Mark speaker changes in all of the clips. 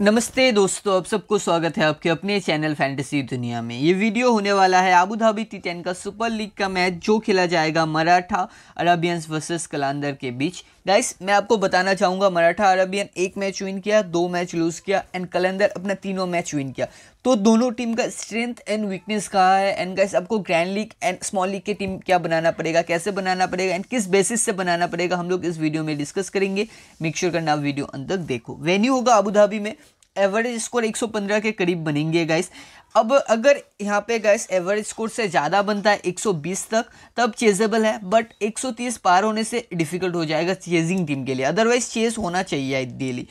Speaker 1: नमस्ते दोस्तों आप सबको स्वागत है आपके अपने चैनल फैंटेसी दुनिया में ये वीडियो होने वाला है आबू धाबी टी टेन का सुपर लीग का मैच जो खेला जाएगा मराठा अरबियंस वर्सेस कलांदर के बीच गाइस मैं आपको बताना चाहूंगा मराठा अरबियन एक मैच विन किया दो मैच लूज़ किया एंड कलेंदर अपना तीनों मैच विन किया तो दोनों टीम का स्ट्रेंथ एंड वीकनेस कहाँ है एंड गाइस आपको grand league and small league के टीम क्या बनाना पड़ेगा कैसे बनाना पड़ेगा एंड किस बेसिस से बनाना पड़ेगा हम लोग इस वीडियो में डिस्कस करेंगे मेक श्योर sure करना वीडियो अंत तक देखो वेन्यू होगा अबू धाबी में एवरेज स्कोर 115 के करीब बनेंगे गाइस अब अगर यहाँ पे गाइस एवरेज स्कोर से ज़्यादा बनता है 120 तक तब चेजेबल है बट 130 पार होने से डिफ़िकल्ट हो जाएगा चेजिंग टीम के लिए अदरवाइज चेज होना चाहिए डेली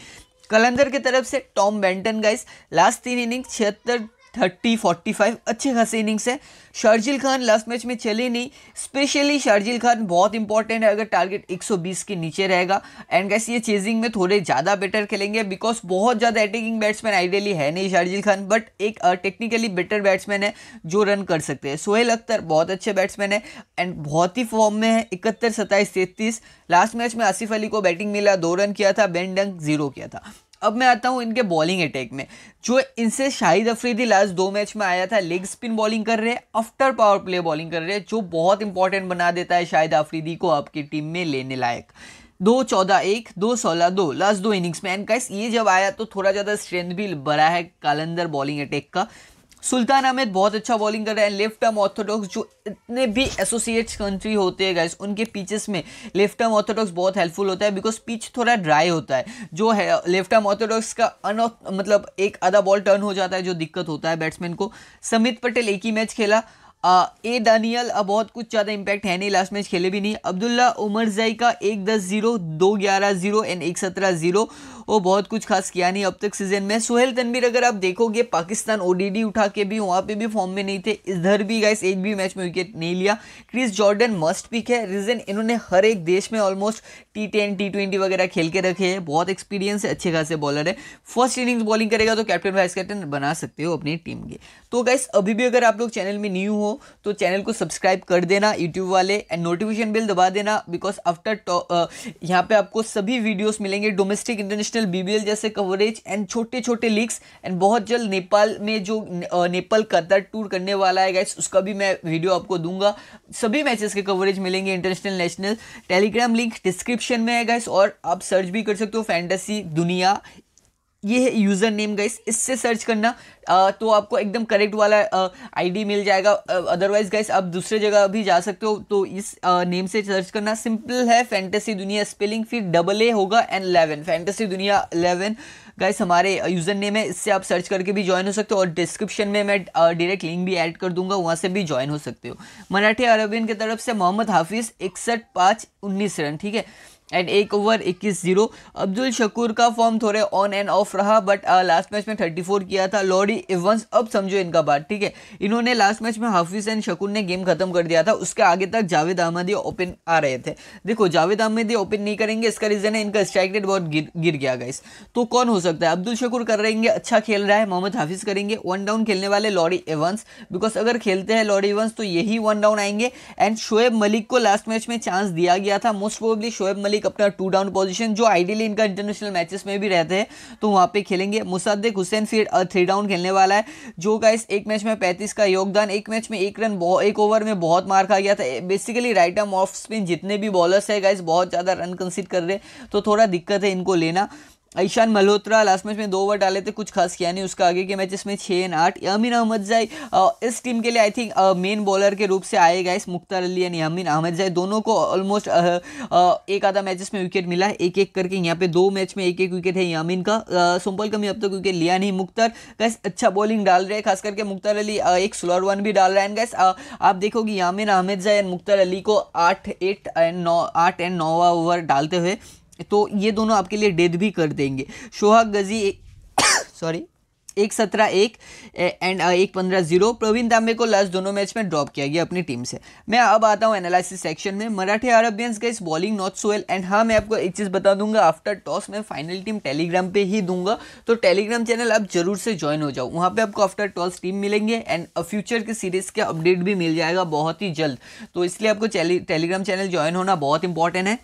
Speaker 1: कलंदर की तरफ से टॉम बेंटन गाइस लास्ट तीन इनिंग छिहत्तर थर्टी फोर्टी फाइव अच्छे खासे इनिंग्स है शार्जिल खान लास्ट मैच में चले नहीं स्पेशली शार्जिल खान बहुत इंपॉर्टेंट है अगर टारगेट 120 के नीचे रहेगा एंड कैसे ये चेजिंग में थोड़े ज़्यादा बेटर खेलेंगे बिकॉज बहुत ज़्यादा अटैकिंग बैट्समैन आइडियली है नहीं शार्जिल खान बट एक टेक्निकली बेटर बैट्समैन है जो रन कर सकते हैं सोहेल अख्तर बहुत अच्छे बैट्समैन है एंड बहुत ही फॉर्म में है इकहत्तर सत्ताईस तैतीस लास्ट मैच में आसिफ अली को बैटिंग मिला दो रन किया था बेन डंक जीरो किया था अब मैं आता हूँ इनके बॉलिंग अटैक में जो इनसे शाहिद अफरीदी लास्ट दो मैच में आया था लेग स्पिन बॉलिंग कर रहे हैं आफ्टर पावर प्ले बॉलिंग कर रहे हैं जो बहुत इंपॉर्टेंट बना देता है शाहिद अफरीदी को आपकी टीम में लेने लायक दो चौदह एक दो सोलह दो लास्ट दो इनिंग्स में एंड कैस ये जब आया तो थोड़ा ज़्यादा स्ट्रेंथ भी बढ़ा है कालंदर बॉलिंग अटैक का सुल्तान अहमद बहुत अच्छा बॉलिंग कर रहे हैं लेफ्ट आर्म ऑर्थोडॉक्स जो इतने भी एसोसिएट्स कंट्री होते हैं गाइस उनके पिचेस में लेफ्ट आर्म ऑर्थोडॉक्स बहुत हेल्पफुल होता है बिकॉज पिच थोड़ा ड्राई होता है जो है लेफ्ट आर्म ऑर्थोडॉक्स का अन मतलब एक आधा बॉल टर्न हो जाता है जो दिक्कत होता है बैट्समैन को समित पटेल एक ही मैच खेला ए दानियल अब बहुत कुछ ज़्यादा इम्पैक्ट है नहीं लास्ट मैच खेले भी नहीं अब्दुल्ला उमर जई का एक दस जीरो दो ग्यारह जीरो एंड एक सत्रह जीरो वो बहुत कुछ खास किया नहीं अब तक सीजन में सोहेल तनवीर अगर आप देखोगे पाकिस्तान ओडीडी उठा के भी वहाँ पे भी फॉर्म में नहीं थे इधर भी गाइस एक भी मैच में विकेट नहीं लिया क्रिस जॉर्डन मस्ट पिक है रीज़न इन्होंने हर एक देश में almost T ten T twenty वगैरह खेल के रखे हैं बहुत एक्सपीरियंस है अच्छे खासे बॉलर है फर्स्ट इनिंग्स बॉलिंग करेगा तो कैप्टन वाइस कैप्टन बना सकते हो अपनी टीम के तो गाइस अभी भी अगर आप लोग चैनल में न्यू हो तो चैनल को सब्सक्राइब कर देना यूट्यूब वाले एंड नोटिफिकेशन बिल दबा देना बिकॉज आफ्टर uh, यहाँ पे आपको सभी वीडियोस मिलेंगे डोमेस्टिक इंटरनेशनल बीबीएल जैसे कवरेज एंड छोटे छोटे लीक्स एंड बहुत जल्द नेपाल में जो uh, नेपाल कतर टूर करने वाला है गाइस उसका भी मैं वीडियो आपको दूंगा सभी मैचेस के कवरेज मिलेंगे international national Telegram link description में है गाइस और आप सर्च भी कर सकते हो फैंटेसी दुनिया ये है यूज़र नेम गाइस इससे सर्च करना आ, तो आपको एकदम करेक्ट वाला आईडी मिल जाएगा अदरवाइज गाइस आप दूसरे जगह भी जा सकते हो तो इस आ, नेम से सर्च करना सिंपल है फैंटेसी दुनिया स्पेलिंग फिर डबल ए होगा एंड एलेवन फैंटेसी दुनिया एलेवन गाइस हमारे यूज़र नेम है इससे आप सर्च करके भी ज्वाइन हो सकते हो और डिस्क्रिप्शन में मैं डायरेक्ट लिंक भी ऐड कर दूंगा वहाँ से भी ज्वाइन हो सकते हो मराठी अरबियन की तरफ से मोहम्मद हाफिज़ इकसठ पाँच उन्नीस रन ठीक है एंड एक ओवर 21 जीरो अब्दुल शकूर का फॉर्म थोड़े ऑन एंड ऑफ रहा बट लास्ट मैच में 34 किया था लॉडी इवंस अब समझो इनका बात ठीक है इन्होंने लास्ट मैच में हाफिज एंड शकूर ने गेम खत्म कर दिया था उसके आगे तक जावेद अहमदी ओपन आ रहे थे देखो जावेद अहमदी ओपन नहीं करेंगे इसका रीज़न है इनका स्ट्राइक रेट बहुत गिर गिर गया गाइस तो कौन हो सकता है अब्दुल शकूर कर रहेंगे अच्छा खेल रहा है मोहम्मद हाफिज करेंगे वन डाउन खेलने वाले लॉडी इवंस बिकॉज अगर खेलते हैं लॉडी इवंस तो यही वन डाउन आएंगे एंड शोएब मलिक को लास्ट मैच में चांस दिया गया था मोस्ट प्रोबली शोएब मलिक मलिक अपना टू डाउन पोजीशन जो आइडियली इनका इंटरनेशनल मैचेस में भी रहते हैं तो वहाँ पे खेलेंगे मुसद्दिक हुसैन फिर थ्री डाउन खेलने वाला है जो गाइस एक मैच में पैंतीस का योगदान एक मैच में एक रन एक ओवर में बहुत मार खा गया था basically right arm off spin जितने भी बॉलर्स है गाइस बहुत ज़्यादा रन कंसिड कर रहे तो थोड़ा दिक्कत है इनको लेना ईशान मल्होत्रा लास्ट मैच में दो ओवर डाले थे कुछ खास किया नहीं उसका आगे के मैचेस में छः एंड आठ यामिन अहमद जाई इस टीम के लिए आई थिंक मेन बॉलर के रूप से आएगा इस मुख्तार अली एंड यामिन अहमद जाई दोनों को ऑलमोस्ट एक आधा मैचेस में विकेट मिला है एक एक करके यहाँ पे दो मैच में एक एक विकेट है यामिन का का भी अब तक तो विकेट लिया नहीं मुख्तार गैस अच्छा बॉलिंग डाल रहे हैं खास करके मुख्तार अली एक स्लोर वन भी डाल रहा है एंड गैस आप देखोगे यामिन अहमद जाई एंड मुख्तार अली को आठ एट एंड नौ आठ एंड नौवा ओवर डालते हुए तो ये दोनों आपके लिए डेथ भी कर देंगे शोहाग गजी सॉरी एक सत्रह एक एंड एक पंद्रह जीरो प्रवीण तांबे को लास्ट दोनों मैच में ड्रॉप किया गया अपनी टीम से मैं अब आता हूँ एनालिसिस सेक्शन में मराठी अरबियंस का इस बॉलिंग नॉट सोएल एंड हाँ मैं आपको एक चीज़ बता दूंगा आफ्टर टॉस मैं फाइनल टीम टेलीग्राम पे ही दूंगा तो टेलीग्राम चैनल आप जरूर से ज्वाइन हो जाओ वहाँ पर आपको आफ्टर टॉस टीम मिलेंगे एंड फ्यूचर के सीरीज़ के अपडेट भी मिल जाएगा बहुत ही जल्द तो इसलिए आपको टेलीग्राम चैनल ज्वाइन होना बहुत इंपॉर्टेंट है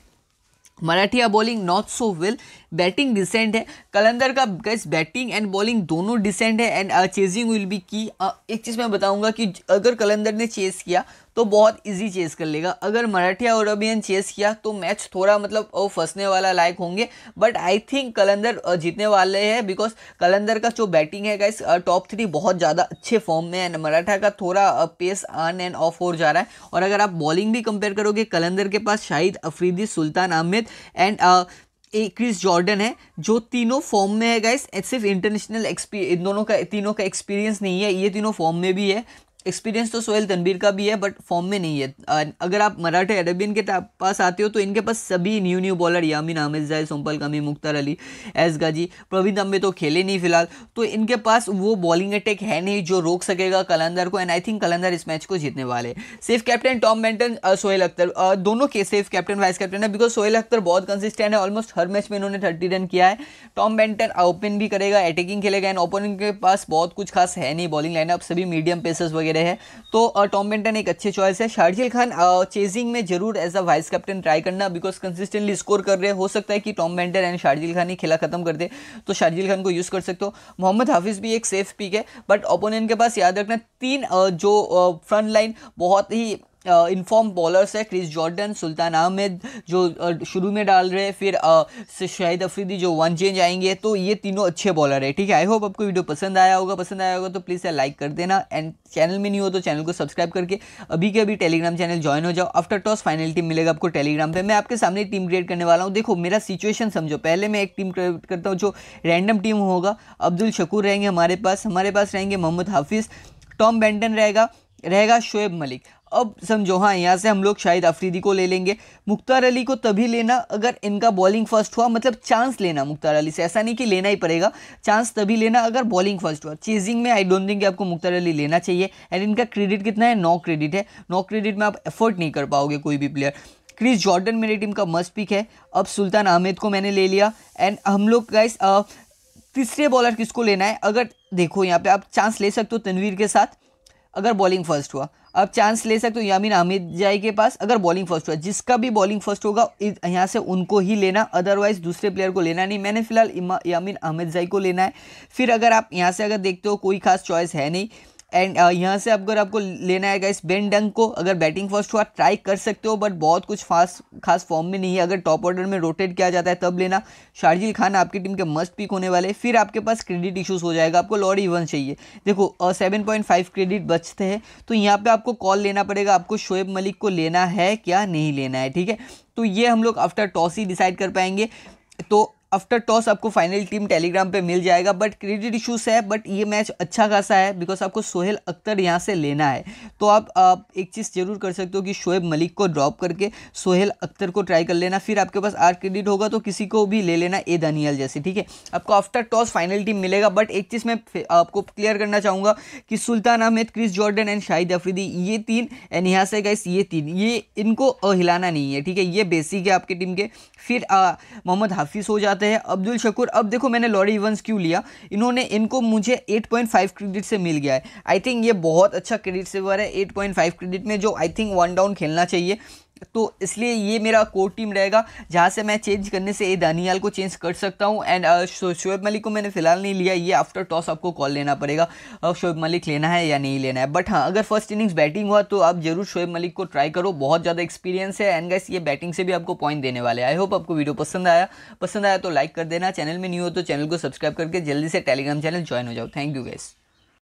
Speaker 1: Maratha bowling not so well batting decent है कलंदर का गैस बैटिंग एंड बॉलिंग दोनों डिसेंट है and chasing will be key एक चीज़ मैं बताऊंगा कि अगर कलंदर ने चेस किया तो बहुत इजी चेस कर लेगा अगर मराठिया और अरबियन चेस किया तो मैच थोड़ा मतलब फंसने वाला लायक होंगे बट आई थिंक कलंदर जीतने वाले हैं बिकॉज कलंदर का जो बैटिंग है गाइस टॉप थ्री बहुत ज़्यादा अच्छे फॉर्म में है मराठा का थोड़ा पेस ऑन एंड ऑफ हो जा रहा है और अगर आप बॉलिंग भी कंपेयर करोगे कलंदर के पास शाहिद अफरीदी सुल्तान अहमद एंड एक क्रिस जॉर्डन है जो तीनों फॉर्म में है गाइस सिर्फ इंटरनेशनल इन दोनों का तीनों का एक्सपीरियंस नहीं है ये तीनों फॉर्म में भी है एक्सपीरियंस तो सोहेल तनबीर का भी है बट फॉर्म में नहीं है अगर आप मराठे अरेबियन के पास आते हो तो इनके पास सभी new new bowler Yamin Ahmadzai सोमपल कमी मुख्तार अली एस गाजी प्रवीण अम्बे तो खेले नहीं फिलहाल तो इनके पास वो बॉलिंग अटैक है नहीं जो रोक सकेगा कलंदर को एंड आई थिंक कलंदर इस मैच को जीतने वाले safe captain Tom Banton Sohail Akhtar दोनों के सेफ कैप्टन वाइस कैप्टन है बिकॉज सोहेल अख्तर बहुत कंसिस्टेंट है ऑलमोस्ट हर मैच में इन्होंने थर्टी रन किया है टॉम बैंटन ओपन भी करेगा अटैकिंग खेलेगा एंड ओपनिंग के पास बहुत कुछ खास है नहीं बॉलिंग लाइनअप सभी मीडियम पेसर्स वगैरह वगैरह है तो टॉम बेंटन एक अच्छी चॉइस है शार्जिल खान चेजिंग में जरूर as a vice captain try करना बिकॉज कंसिस्टेंटली स्कोर कर रहे हो सकता है कि Tom Banton and Sharjeel Khan ही खेला खत्म कर दे तो शार्जिल खान को यूज़ कर सकते हो मोहम्मद हाफिज़ भी एक सेफ पिक है बट ओपोनेंट के पास याद रखना तीन जो फ्रंट लाइन बहुत ही इनफॉर्म बॉलर्स है क्रिस जॉर्डन सुल्तान अहमद जो शुरू में डाल रहे फिर शाहिद अफरीदी जो वन चेंज आएंगे तो ये तीनों अच्छे बॉलर है ठीक है आई होप आपको वीडियो पसंद आया होगा पसंद आया होगा तो प्लीज़ यार लाइक कर देना एंड चैनल में नहीं हो तो चैनल को सब्सक्राइब करके अभी के अभी टेलीग्राम चैनल ज्वाइन हो जाओ आफ्टर टॉस फाइनल टीम मिलेगा आपको टेलीग्राम पर मैं आपके सामने टीम क्रिएट करने वाला हूँ देखो मेरा सिचुएशन समझो पहले मैं एक टीम क्रिएट करता हूँ जो रैंडम टीम होगा अब्दुल शकूर रहेंगे हमारे पास हमारे पास रहेंगे मोहम्मद हाफिज़ टॉम बेंटन रहेगा रहेगा शोएब मलिक अब समझो हाँ यहाँ से हम लोग शाहिद अफरीदी को ले लेंगे मुख्तार अली को तभी लेना अगर इनका बॉलिंग फर्स्ट हुआ मतलब चांस लेना मुख्तार अली से ऐसा नहीं कि लेना ही पड़ेगा चांस तभी लेना अगर बॉलिंग फर्स्ट हुआ चेजिंग में आई डोंट थिंक आपको मुख्तार अली लेना चाहिए एंड इनका क्रेडिट कितना है नौ क्रेडिट है नौ क्रेडिट में आप एफोर्ड नहीं कर पाओगे कोई भी प्लेयर क्रिस जॉर्डन मेरी टीम का मस्ट पिक है अब सुल्तान आहमेद को मैंने ले लिया एंड हम लोग गाइस तीसरे बॉलर किसको लेना है अगर देखो यहाँ पे आप चांस ले सकते हो तनवीर के साथ अगर बॉलिंग फर्स्ट हुआ अब चांस ले सकते हो यामिन अमित जाई के पास अगर बॉलिंग फर्स्ट हुआ जिसका भी बॉलिंग फर्स्ट होगा यहाँ से उनको ही लेना अदरवाइज दूसरे प्लेयर को लेना नहीं मैंने फिलहाल यामिन अहमद जाई को लेना है फिर अगर आप यहाँ से अगर देखते हो कोई खास चॉइस है नहीं एंड uh, यहाँ से अगर आपको लेना है इस बेन डंग को अगर बैटिंग फर्स्ट हुआ आप ट्राई कर सकते हो बट बहुत कुछ फास्ट खास फॉर्म में नहीं है अगर टॉप ऑर्डर में रोटेट किया जाता है तब लेना शार्जिल खान आपकी टीम के मस्ट पिक होने वाले फिर आपके पास क्रेडिट इशूज़ हो जाएगा आपको लॉर्ड इवन चाहिए देखो सेवन पॉइंट फाइव क्रेडिट बचते हैं तो यहाँ पर आपको कॉल लेना पड़ेगा आपको शोएब मलिक को लेना है क्या नहीं लेना है ठीक है तो ये हम लोग आफ्टर टॉस ही डिसाइड कर पाएंगे तो आफ्टर टॉस आपको फाइनल टीम टेलीग्राम पे मिल जाएगा बट क्रेडिट इशूज़ है बट ये मैच अच्छा खासा है बिकॉज आपको सोहेल अख्तर यहाँ से लेना है तो आप, आप एक चीज़ ज़रूर कर सकते हो कि शोएब मलिक को ड्रॉप करके सोहेल अख्तर को ट्राई कर लेना फिर आपके पास आर क्रेडिट होगा तो किसी को भी ले लेना ए दानियल जैसे ठीक है आपको आफ्टर टॉस फाइनल टीम मिलेगा बट एक चीज़ मैं आपको क्लियर करना चाहूँगा कि Sultan Ahmed Chris Jordan and Shahid Afridi ये तीन एंड यहाँ से गाइस ये तीन ये इनको हिलाना नहीं है ठीक है ये बेसिक है आपकी टीम के फिर मोहम्मद हाफिज़ हो जाता आते हैं अब्दुल शकूर अब देखो मैंने लॉरी इवंस क्यों लिया इन्होंने इनको मुझे 8.5 क्रेडिट से मिल गया है आई थिंक ये बहुत अच्छा क्रेडिट सेवर है 8.5 क्रेडिट में जो आई थिंक वन डाउन खेलना चाहिए तो इसलिए ये मेरा कोर टीम रहेगा जहाँ से मैं चेंज करने से ए दानियाल को चेंज कर सकता हूँ एंड uh, शोएब मलिक को मैंने फ़िलहाल नहीं लिया ये आफ्टर टॉस आपको कॉल लेना पड़ेगा uh, शोएब मलिक लेना है या नहीं लेना है बट हाँ अगर फर्स्ट इनिंग्स बैटिंग हुआ तो आप जरूर शोएब मलिक को ट्राई करो बहुत ज़्यादा एक्सपीरियंस है एंड गैस ये बैटिंग से भी आपको पॉइंट देने वाले आई होप आपको वीडियो पसंद आया पसंद आया तो लाइक कर देना चैनल में न्यू हो तो चैनल को सब्सक्राइब करके जल्दी से टेलीग्राम चैनल ज्वाइन हो जाओ थैंक यू गैस